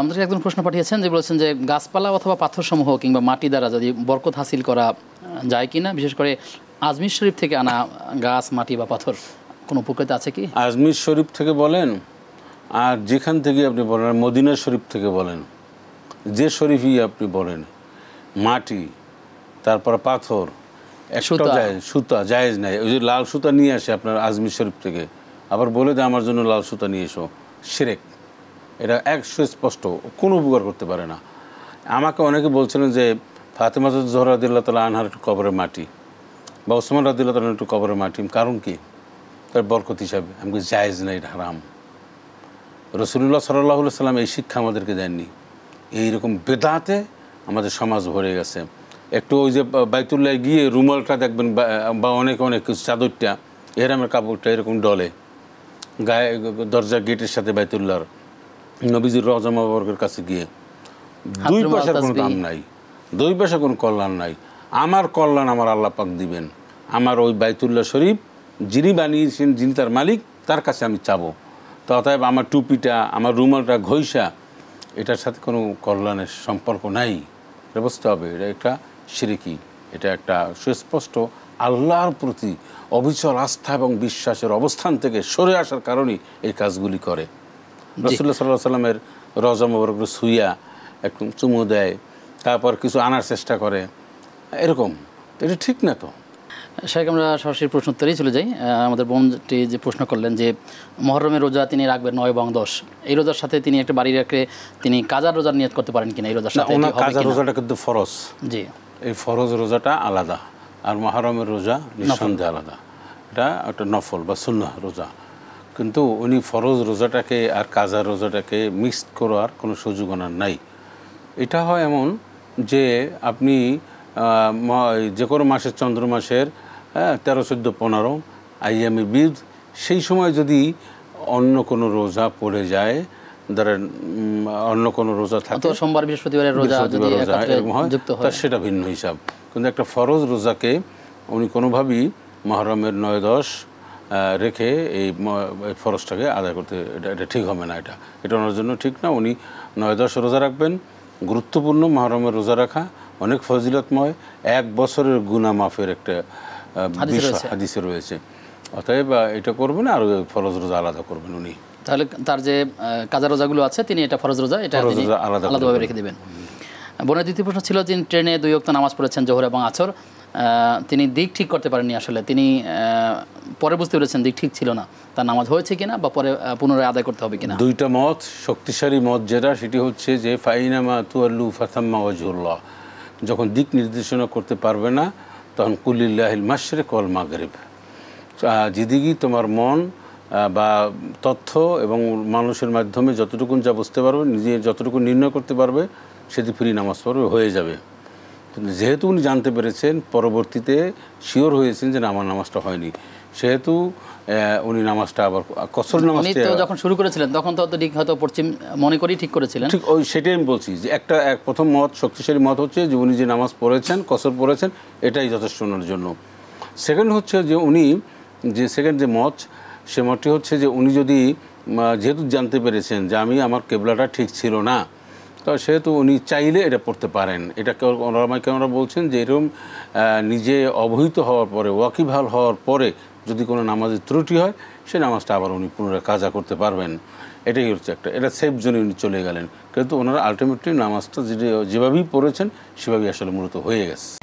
আমাদেরকে একজন প্রশ্ন পাঠিয়েছেন যে বলেছেন যে গাছপালা অথবা পাথরসমূহ কিংবা মাটি দ্বারা যদি বরকত হাসিল করা যায় কি না বিশেষ করে আজমির শরীফ থেকে আনা গাছ মাটি বা পাথর কোনো উপকৃত আছে কি আজমির শরীফ থেকে বলেন আর যেখান থেকে আপনি বলেন মদিনা শরীফ থেকে বলেন যে শরীফই আপনি বলেন মাটি তারপর পাথর সুতা জায়েজ নাই ওই যে লাল সুতা নিয়ে আসে আপনার আজমির শরীফ থেকে আবার বলে দেয় আমার জন্য লাল সুতা নিয়ে এসো সেরেক এটা এক সুস্পষ্ট কোনো উপকার করতে পারে না আমাকে অনেকে বলছিলেন যে ফাতেমা জোহর তালা আনহার একটু কবরের মাটি বা ওসমান রাদিল্লা তালা একটু কবরের মাটি কারণ কি তার বরকত হিসাবে আমাকে জায়েজ নাই হারাম রসুল্লাহ সাল্লাহ সাল্লাম এই শিক্ষা আমাদেরকে দেননি এইরকম বেদাতে আমাদের সমাজ ভরে গেছে একটু ওই যে বাইতুল্লায় গিয়ে রুমালটা দেখবেন বা অনেক অনেক চাদরটা এরামের কাপড়টা এরকম ডলে গায়ে দরজা গেটের সাথে বাইতুল্লাহর নবীজির রজমাবর্গের কাছে গিয়ে দুই পয়সার কোনো দাম নাই দুই পয়সা কোনো কল্যাণ নাই আমার কল্যাণ আমার আল্লাহ পাক দিবেন আমার ওই বাইতুল্লাহ শরীফ যিনি বানিয়েছেন যিনি তার মালিক তার কাছে আমি চাবো অতএব আমার টুপিটা আমার রুমালটা ঘইসা এটার সাথে কোনো কল্যাণের সম্পর্ক নাই এটা বুঝতে হবে এটা একটা সিরিকি এটা একটা সুস্পষ্ট আল্লাহর প্রতি অবিচল আস্থা এবং বিশ্বাসের অবস্থান থেকে সরে আসার কারণেই এই কাজগুলি করে রসুল্লাহ সাল্লাহ সাল্লামের রজা মোবারকগুলো শুইয়া একটু চুমু দেয় তারপর কিছু আনার চেষ্টা করে এরকম এটা ঠিক না তো শেখ আমরা সরাসরি প্রশ্ন উত্তরেই চলে যাই আমাদের বোনটি যে প্রশ্ন করলেন যে মহরমের রোজা তিনি রাখবেন নয় এবং দশ এই রোজার সাথে তিনি একটা বাড়ি রাখলে তিনি কাজার রোজার নিয়ত করতে পারেন কিনা এই রোজার সাথে কাজার রোজাটা কিন্তু ফরজ জি এই ফরজ রোজাটা আলাদা আর মহরমের রোজা নিঃসন্দেহে আলাদা এটা একটা নফল বা সুন্না রোজা কিন্তু উনি ফরজ রোজাটাকে আর কাজা রোজাটাকে মিক্সড করার কোনো সুযোগ ওনার নাই এটা হয় এমন যে আপনি যে কোনো মাসের চন্দ্র মাসের হ্যাঁ, তেরো চোদ্দো পনেরো আইয়ামি বিদ সেই সময় যদি অন্য কোনো রোজা পড়ে যায় ধরেন অন্য কোনো রোজা থাকে সোমবার বৃহস্পতিবারের রোজা রোজা এরকম হয় সেটা ভিন্ন হিসাব কিন্তু একটা ফরজ রোজাকে উনি কোনোভাবেই মহরমের নয় দশ রেখে এই ফরজটাকে আদায় করতে এটা এটা ঠিক হবে না এটা এটা ওনার জন্য ঠিক না উনি নয় দশ রোজা রাখবেন গুরুত্বপূর্ণ মহরমের রোজা রাখা অনেক ফজিলতময় এক বছরের গুনা মাফের একটা হাদিসে রয়েছে অতএব এটা করবেন আর ফরজ রোজা আলাদা করবেন উনি তাহলে তার যে কাজা রোজাগুলো আছে তিনি এটা ফরজ রোজা এটা আলাদাভাবে রেখে দেবেন বোনের দ্বিতীয় প্রশ্ন ছিল যে ট্রেনে দুই অক্ত নামাজ পড়েছেন জোহর এবং আছর তিনি দিক ঠিক করতে পারেননি আসলে তিনি পরে বুঝতে পেরেছেন যে ঠিক ছিল না তার নামাজ হয়েছে কিনা বা পরে পুনরায় আদায় করতে হবে কিনা দুইটা মত শক্তিশালী মত যেটা সেটি হচ্ছে যে ফাইনামা তুয়াল্লু ফাতাম্মা ওয়াজুল্লাহ যখন দিক নির্দেশনা করতে পারবে না তখন কুলিল্লাহ মাসরে কল মাগরিব যেদিকেই তোমার মন বা তথ্য এবং মানুষের মাধ্যমে যতটুকু যা বুঝতে পারবে নিজে যতটুকু নির্ণয় করতে পারবে সেটি ফ্রি নামাজ পড়বে হয়ে যাবে যেহেতু উনি জানতে পেরেছেন পরবর্তীতে শিওর হয়েছেন যে আমার নামাজটা হয়নি সেহেতু উনি নামাজটা আবার কসর নামাজ যখন শুরু করেছিলেন তখন তো ঠিক হয়তো পশ্চিম মনে করি ঠিক করেছিলেন ঠিক ওই সেটাই আমি বলছি যে একটা এক প্রথম মত শক্তিশালী মত হচ্ছে যে উনি যে নামাজ পড়েছেন কসর পড়েছেন এটাই যথেষ্ট ওনার জন্য সেকেন্ড হচ্ছে যে উনি যে সেকেন্ড যে মত সে মতটি হচ্ছে যে উনি যদি যেহেতু জানতে পেরেছেন যে আমি আমার কেবলাটা ঠিক ছিল না তো সেহেতু উনি চাইলে এটা পড়তে পারেন এটা কেউ ওনারা কেমন বলছেন যে এরকম নিজে অবহিত হওয়ার পরে ওয়াকিবহাল হওয়ার পরে যদি কোনো নামাজের ত্রুটি হয় সে নামাজটা আবার উনি পুনরায় কাজা করতে পারবেন এটাই হচ্ছে একটা এটা সেফ জোনে উনি চলে গেলেন কিন্তু ওনারা আলটিমেটলি নামাজটা যেভাবেই পড়েছেন সেভাবেই আসলে মূলত হয়ে গেছে